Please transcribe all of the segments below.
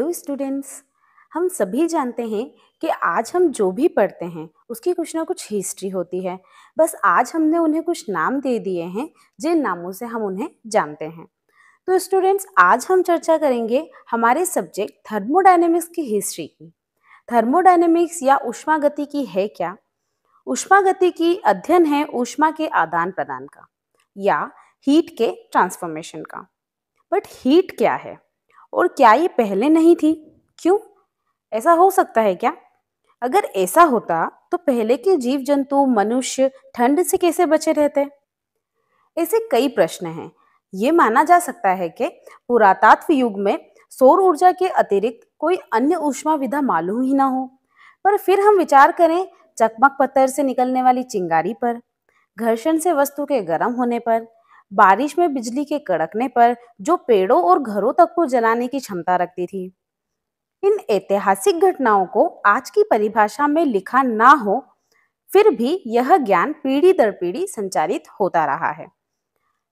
hello students हम सभी जानते हैं कि आज हम जो भी पढ़ते हैं उसकी कुछ ना कुछ हिस्ट्री होती है बस आज हमने उन्हें कुछ नाम दे दिए हैं जिन नामों से हम उन्हें जानते हैं तो स्टूडेंट्स आज हम चर्चा करेंगे हमारे सब्जेक्ट थर्मोडाइनमिक्स की हिस्ट्री की थर्मोडाइनेमिक्स या उष्मागति की है क्या उष्मागति की अध्ययन है ऊष्मा के आदान प्रदान का या हीट के ट्रांसफॉर्मेशन का बट हीट क्या है और क्या ये पहले नहीं थी क्यों ऐसा हो सकता है क्या अगर ऐसा होता तो पहले के जीव जंतु मनुष्य ठंड से कैसे बचे रहते ऐसे कई प्रश्न हैं ये माना जा सकता है कि पुरातात्व युग में सौर ऊर्जा के अतिरिक्त कोई अन्य ऊष्मा विधा मालूम ही ना हो पर फिर हम विचार करें चकमक पत्थर से निकलने वाली चिंगारी पर घर्षण से वस्तु के गर्म होने पर बारिश में बिजली के कड़कने पर जो पेड़ों और घरों तक को जलाने की क्षमता रखती थी इन ऐतिहासिक घटनाओं को आज की परिभाषा में लिखा ना हो फिर भी यह ज्ञान पीढ़ी दर पीढ़ी संचालित होता रहा है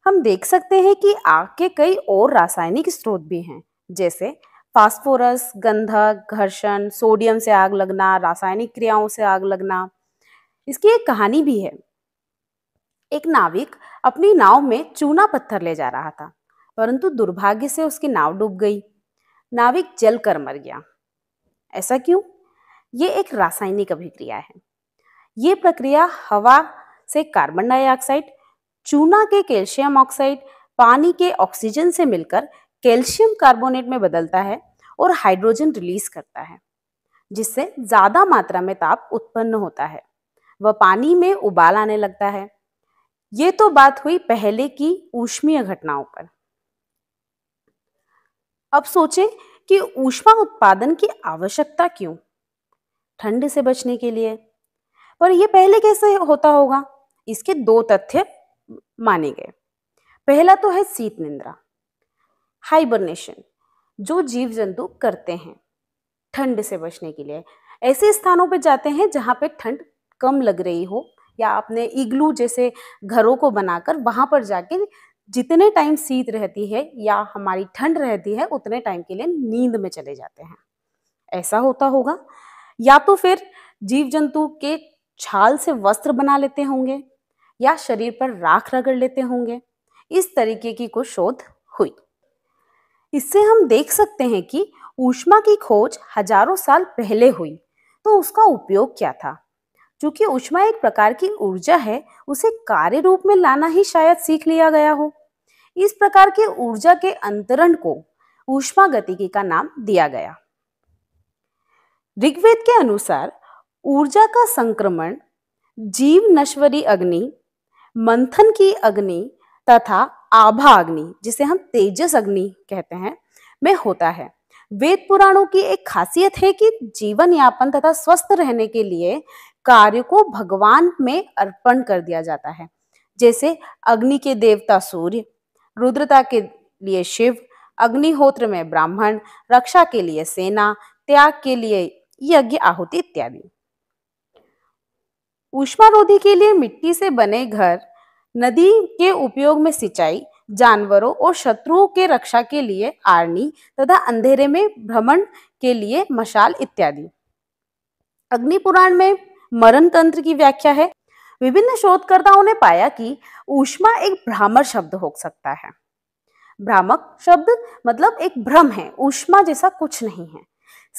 हम देख सकते हैं कि आग के कई और रासायनिक स्रोत भी हैं जैसे फास्फोरस गंधक घर्षण सोडियम से आग लगना रासायनिक क्रियाओं से आग लगना इसकी एक कहानी भी है एक नाविक अपनी नाव में चूना पत्थर ले जा रहा था परंतु दुर्भाग्य से उसकी नाव डूब गई नाविक जल कर मर गया ऐसा क्यों ये एक रासायनिक अभिक्रिया है ये प्रक्रिया हवा से कार्बन डाइऑक्साइड चूना के कैल्शियम ऑक्साइड पानी के ऑक्सीजन से मिलकर कैल्शियम कार्बोनेट में बदलता है और हाइड्रोजन रिलीज करता है जिससे ज़्यादा मात्रा में ताप उत्पन्न होता है वह पानी में उबाल आने लगता है ये तो बात हुई पहले की ऊष्मीय घटनाओं पर अब सोचें कि ऊष्मा उत्पादन की आवश्यकता क्यों ठंड से बचने के लिए पर यह पहले कैसे होता होगा इसके दो तथ्य माने गए पहला तो है शीत निंद्रा हाइबरनेशन जो जीव जंतु करते हैं ठंड से बचने के लिए ऐसे स्थानों पर जाते हैं जहां पर ठंड कम लग रही हो या अपने इग्लू जैसे घरों को बनाकर वहाँ पर जाके जितने टाइम शीत रहती है या हमारी ठंड रहती है उतने टाइम के लिए नींद में चले जाते हैं ऐसा होता होगा या तो फिर जीव जंतु के छाल से वस्त्र बना लेते होंगे या शरीर पर राख रगड़ लेते होंगे इस तरीके की कुछ शोध हुई इससे हम देख सकते हैं कि ऊष्मा की खोज हजारों साल पहले हुई तो उसका उपयोग क्या था चूंकि उष्मा एक प्रकार की ऊर्जा है उसे कार्य रूप में लाना ही शायद सीख लिया गया हो इस प्रकार के ऊर्जा के अंतरण को ऊष्मा गतिकी का नाम दिया गया ऋग्वेद के अनुसार ऊर्जा का संक्रमण जीव नश्वरी अग्नि मंथन की अग्नि तथा आभा अग्नि जिसे हम तेजस अग्नि कहते हैं में होता है वेद पुराणों की एक खासियत है कि जीवन यापन तथा स्वस्थ रहने के लिए कार्य को भगवान में अर्पण कर दिया जाता है जैसे अग्नि के देवता सूर्य रुद्रता के लिए शिव अग्निहोत्र में ब्राह्मण रक्षा के लिए सेना त्याग के लिए यज्ञ आहुति इत्यादि उष्मारोधी के लिए मिट्टी से बने घर नदी के उपयोग में सिंचाई जानवरों और शत्रुओं के रक्षा के लिए आरनी तथा अंधेरे में भ्रमण के लिए मशाल इत्यादि अग्नि पुराण में मरण तंत्र की व्याख्या है विभिन्न शोधकर्ताओं ने पाया कि ऊष्मा एक भ्रामर शब्द हो सकता है भ्रामक शब्द मतलब एक भ्रम है ऊष्मा जैसा कुछ नहीं है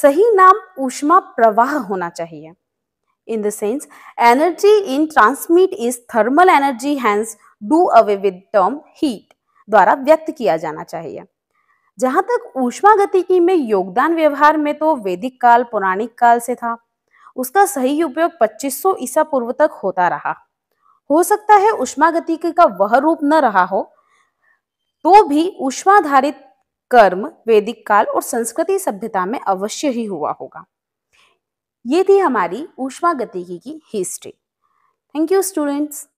सही नाम ऊष्मा प्रवाह होना चाहिए in the sense energy in transmit is thermal energy hence do away with term heat द्वारा व्यक्त किया जाना चाहिए जहां तक ऊष्मा की में योगदान व्यवहार में तो वैदिक काल पौराणिक काल से था उसका सही उपयोग 2500 ईसा पूर्व तक होता रहा हो सकता है उष्मागतिकी का वह रूप न रहा हो तो भी उष्माधारित कर्म वैदिक काल और संस्कृति सभ्यता में अवश्य ही हुआ होगा ये थी हमारी उष्मा उष्मागतिकी की हिस्ट्री थैंक यू स्टूडेंट्स